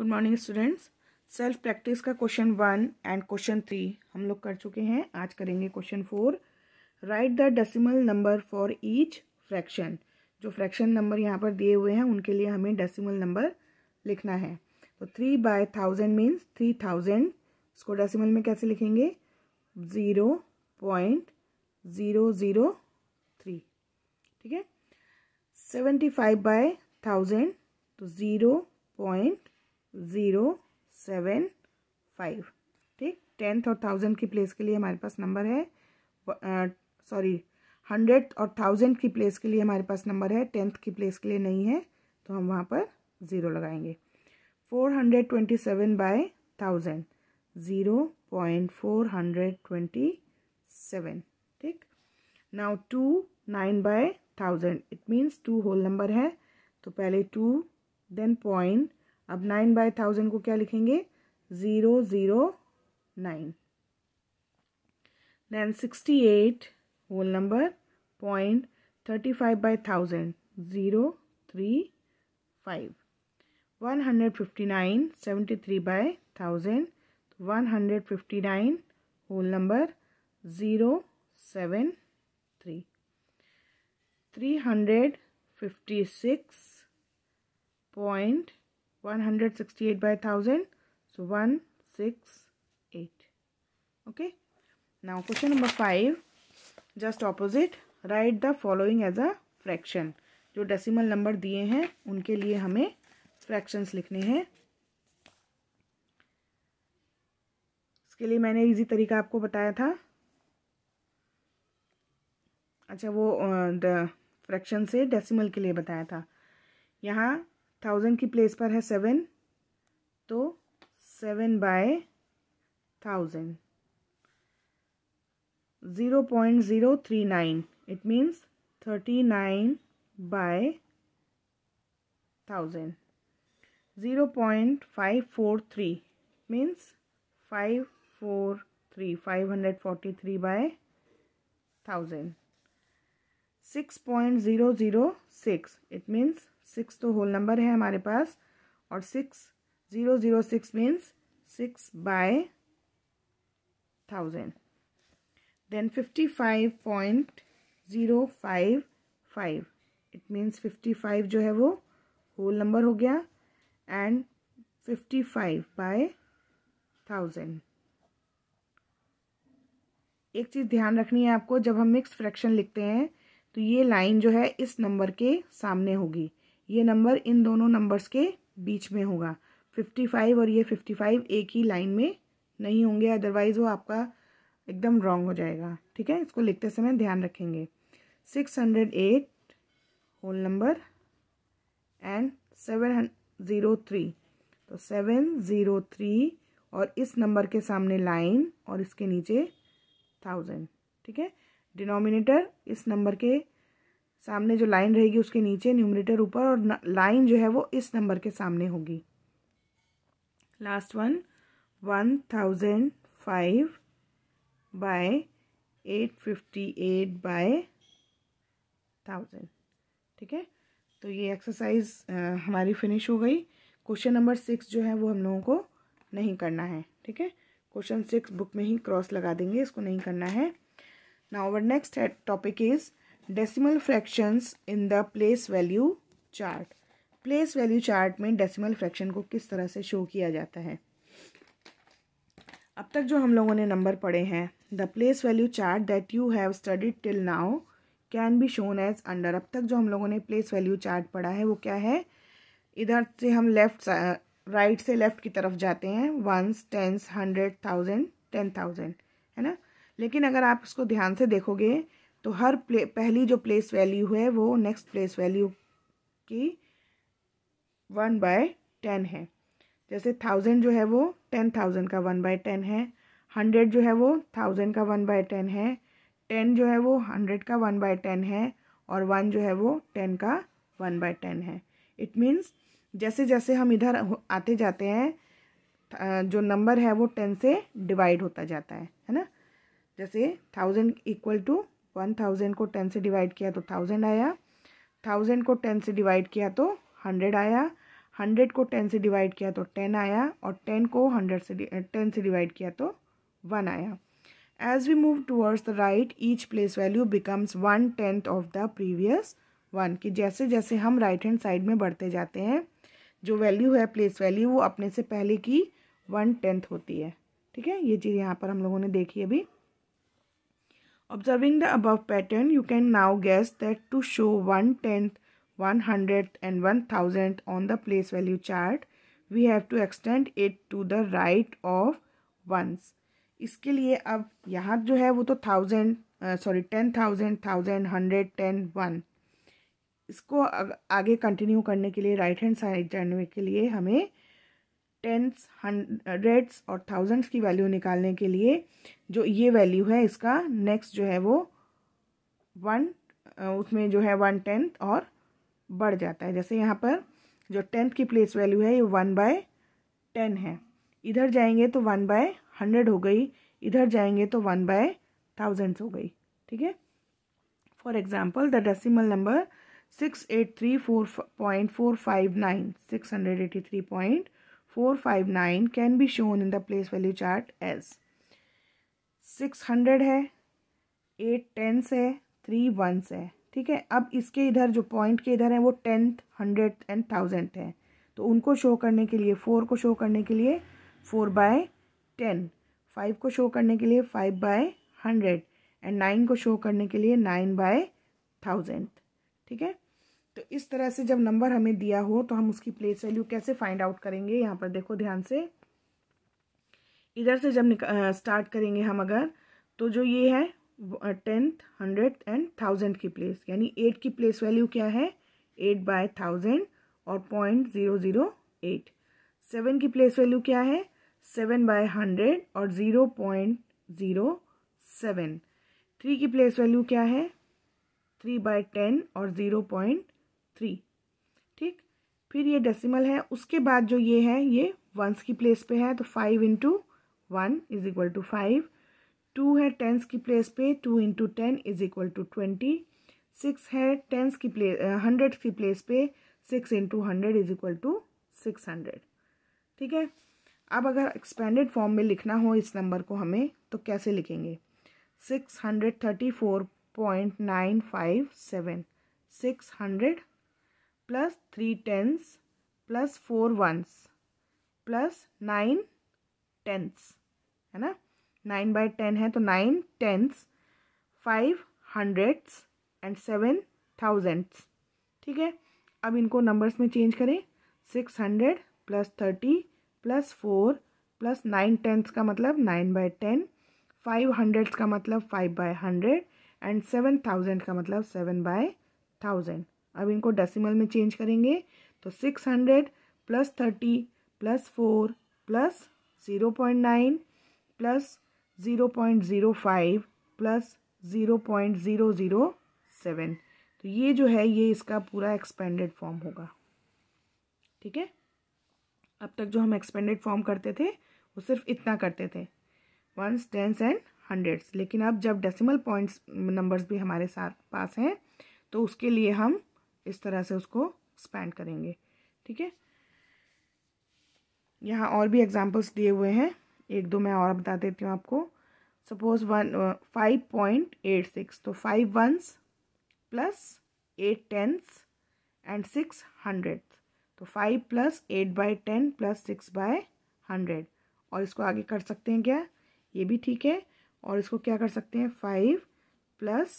Good morning students self practice का question one and question three हम लोग कर चुके हैं आज करेंगे question four right the decimal number for each fraction जो फ्रैक्शन नंबर यहाँ पर दिए हुए हैं उनके लिए हमें डेसिमल नंबर लिखना है तो three by thousand means three thousand इसको डेसिमल में कैसे लिखेंगे zero point zero zero three ठीक है सेवेंटी फाइव बाय थाउजेंड तो zero point zero seven five ठीक टेंथ और थाउजेंड की प्लेस के लिए हमारे पास नंबर है सॉरी हंड्रेड और थाउजेंड की प्लेस के लिए हमारे पास नंबर है टेंथ की प्लेस के लिए नहीं है तो हम वहाँ पर ज़ीरो लगाएंगे four hundred twenty seven by thousand zero point four hundred twenty seven ठीक now two nine by thousand it means two whole number है तो पहले टू देन पॉइंट अब नाइन बाय थाउजेंड को क्या लिखेंगे zero zero nine then sixty eight whole number point thirty five by thousand zero three five one hundred fifty nine seventy three by thousand one hundred fifty nine whole number zero seven three three hundred fifty six point 168 by 1000 so 168 okay now question number 5 just opposite write the following as a fraction जो decimal number दिए हैं उनके लिए हमें fractions लिखने हैं इसके लिए मैंने इजी तरीका आपको बताया था अच्छा वो फ्रैक्शन से डेसिमल के लिए बताया था यहाँ थाउजेंड की प्लेस पर है सेवन तो seven by thousand zero point zero three nine it means thirty nine by thousand zero point five four three means five four three five hundred forty three by thousand six point zero zero six it means six तो whole number है हमारे पास और six zero zero six means six by thousand then fifty five point zero five five it means fifty five जो है वो whole number हो गया and fifty five by thousand एक चीज़ ध्यान रखनी है आपको जब हम मिक्स फ्रैक्शन लिखते हैं तो ये लाइन जो है इस नंबर के सामने होगी ये नंबर इन दोनों नंबर्स के बीच में होगा फिफ्टी फाइव और ये फिफ्टी फाइव एक ही लाइन में नहीं होंगे अदरवाइज़ वो आपका एकदम रॉन्ग हो जाएगा ठीक है इसको लिखते समय ध्यान रखेंगे six hundred eight whole number and seven zero three तो सेवन ज़ीरो थ्री और इस नंबर के सामने लाइन और इसके नीचे थाउजेंड ठीक है डिनोमिनेटर इस नंबर के सामने जो लाइन रहेगी उसके नीचे न्यूमरेटर ऊपर और लाइन जो है वो इस नंबर के सामने होगी last one one thousand five by eight fifty eight by thousand ठीक है तो ये एक्सरसाइज हमारी फिनिश हो गई क्वेश्चन नंबर सिक्स जो है वो हम लोगों को नहीं करना है ठीक है क्वेश्चन सिक्स बुक में ही क्रॉस लगा देंगे इसको नहीं करना है now our next topic is decimal fractions in the place value chart place value chart में डेसिमल फ्रैक्शन को किस तरह से शो किया जाता है अब तक जो हम लोगों ने नंबर पढ़े हैं the place value chart that you have studied till now can be shown as under अब तक जो हम लोगों ने प्लेस वैल्यू चार्ट पढ़ा है वो क्या है इधर से हम लेफ्ट राइट से लेफ़्ट की तरफ जाते हैं ones tens hundred thousand ten thousand है ना लेकिन अगर आप इसको ध्यान से देखोगे तो हर प्ले पहली जो प्लेस वैल्यू है वो नेक्स्ट प्लेस वैल्यू की वन बाय टेन है जैसे थाउजेंड जो है वो टेन थाउजेंड का वन बाय टेन है हंड्रेड जो है वो थाउजेंड का वन बाय टेन है टेन जो है वो हंड्रेड का वन बाय टेन है और वन जो है वो टेन का वन बाय टेन है इट मीन्स जैसे जैसे हम इधर आते जाते हैं जो नंबर है वो टेन से डिवाइड होता जाता है है ना जैसे thousand equal to one thousand को टेन से डिवाइड किया तो थाउजेंड आया थाउजेंड को टेन से डिवाइड किया तो हंड्रेड आया हंड्रेड को टेन से डिवाइड किया तो टेन आया और टेन को हंड्रेड से टेन से डिवाइड किया तो वन आया as we move towards the right each place value becomes one tenth of the previous one कि जैसे जैसे हम राइट हैंड साइड में बढ़ते जाते हैं जो वैल्यू है प्लेस वैल्यू वो अपने से पहले की वन टेंथ होती है ठीक है ये चीज़ यहाँ पर हम लोगों ने देखी अभी Observing the above pattern, you can now guess that to show 1 tenth, 100th and 1000th on the place value chart, we have to extend it to the right of ones. इसके लिए अब यहाँ जो है वो तो thousand sorry ten thousand thousand hundred ten one इसको आगे कंटिन्यू करने के लिए राइट हैंड साइड जाने के लिए हमें टेंस हंड्रेड्स uh, और थाउजेंड्स की वैल्यू निकालने के लिए जो ये वैल्यू है इसका नेक्स्ट जो है वो वन uh, उसमें जो है वन टेंथ और बढ़ जाता है जैसे यहाँ पर जो टेंथ की प्लेस वैल्यू है ये वन बाय टेन है इधर जाएंगे तो वन बाय हंड्रेड हो गई इधर जाएंगे तो वन बाय थाउजेंड्स हो गई ठीक है for example the decimal number six eight three four point four five nine six hundred eighty three point 459 can be shown in the place value chart as hundred है eight tens है three ones है ठीक है अब इसके इधर जो point के इधर हैं वो टेंथ हंड्रेड एंड थाउजेंड है तो उनको शो करने के लिए फोर को शो करने के लिए फोर बाय टेन फाइव को शो करने के लिए five by hundred and nine को शो करने के लिए नाइन बाय थाउजेंड ठीक है तो इस तरह से जब नंबर हमें दिया हो तो हम उसकी प्लेस वैल्यू कैसे फाइंड आउट करेंगे यहाँ पर देखो ध्यान से इधर से जब स्टार्ट करेंगे हम अगर तो जो ये है टेंथ हंड्रेड एंड थाउजेंड की प्लेस यानी एट की प्लेस वैल्यू क्या है एट बाय थाउजेंड और point zero zero eight seven की प्लेस वैल्यू क्या है सेवन बाय हंड्रेड और zero point zero seven three की प्लेस वैल्यू क्या है थ्री बाय टेन और ज़ीरो पॉइंट थ्री ठीक फिर ये डेसिमल है उसके बाद जो ये है ये वंस की प्लेस पे है तो five into one is equal to five two है टेंस की प्लेस पे two into ten is equal to twenty six है टेंस की प्लेस हंड्रेड uh, की प्लेस पे six into hundred is equal to six hundred ठीक है अब अगर एक्सपेंडेड फॉर्म में लिखना हो इस नंबर को हमें तो कैसे लिखेंगे six hundred thirty four point nine five seven six hundred plus three tens plus four ones plus nine tenths है ना नाइन बाई टेन है तो nine tenths five hundreds and seven thousands ठीक है अब इनको नंबर्स में चेंज करें six hundred plus thirty plus four plus nine tenths का मतलब nine by ten five hundreds का मतलब five by hundred and seven thousand का मतलब सेवन बाय थाउजेंड अब इनको डेसिमल में चेंज करेंगे तो six hundred plus thirty plus four plus zero point nine plus zero point zero five plus zero point zero zero seven तो ये जो है ये इसका पूरा एक्सपेंडेड फॉर्म होगा ठीक है अब तक जो हम एक्सपेंडेड फॉर्म करते थे वो सिर्फ इतना करते थे वंस टेंस एंड हंड्रेड्स लेकिन अब जब डेसिमल पॉइंट्स नंबर्स भी हमारे साथ पास हैं तो उसके लिए हम इस तरह से उसको स्पैंड करेंगे ठीक है यहाँ और भी एग्जाम्पल्स दिए हुए हैं एक दो मैं और बता देती हूँ आपको suppose one five point eight six तो five ones plus eight tens and six hundred तो five plus eight by ten plus six by hundred और इसको आगे कर सकते हैं क्या ये भी ठीक है और इसको क्या कर सकते हैं five plus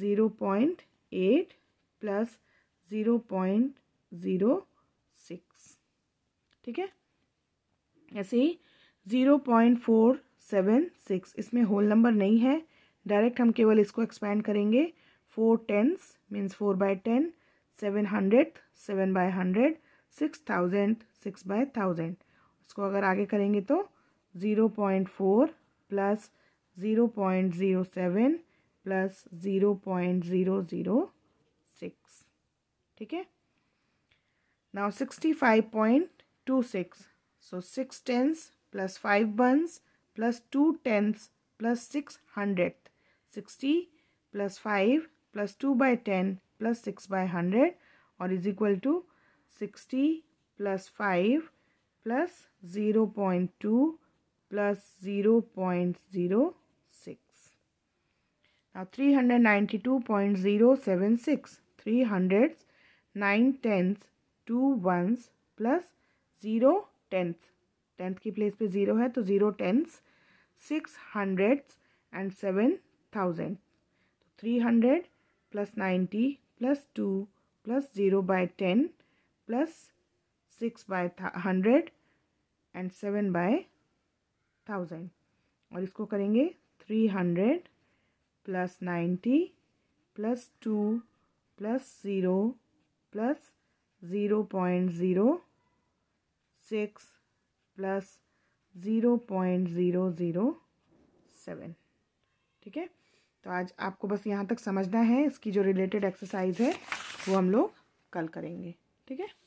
zero point eight plus zero point zero six ठीक है ऐसे ही zero point four seven six इसमें होल नंबर नहीं है डायरेक्ट हम केवल इसको एक्सपेंड करेंगे four tens means four by ten seven hundred seven by hundred six thousand six by thousand उसको अगर आगे करेंगे तो zero point four plus zero point zero seven plus zero point zero zero six ठीक है now sixty five point two six so six tens plus five ones plus two tens plus six hundred sixty plus five plus two by ten plus six by hundred और is equal to sixty plus five plus zero point two plus zero point zero six now 392.076 three hundreds nine tenth two ones plus zero tenth tenth की place पे zero है तो zero tenths six hundreds and seven thousand three hundred plus ninety plus two plus zero by ten plus six by hundred and seven by thousand और इसको करेंगे three hundred plus ninety plus two plus zero plus zero point zero six plus zero point zero zero seven ठीक है तो आज आपको बस यहाँ तक समझना है इसकी जो रिलेटेड एक्सरसाइज है वो हम लोग कल करेंगे ठीक है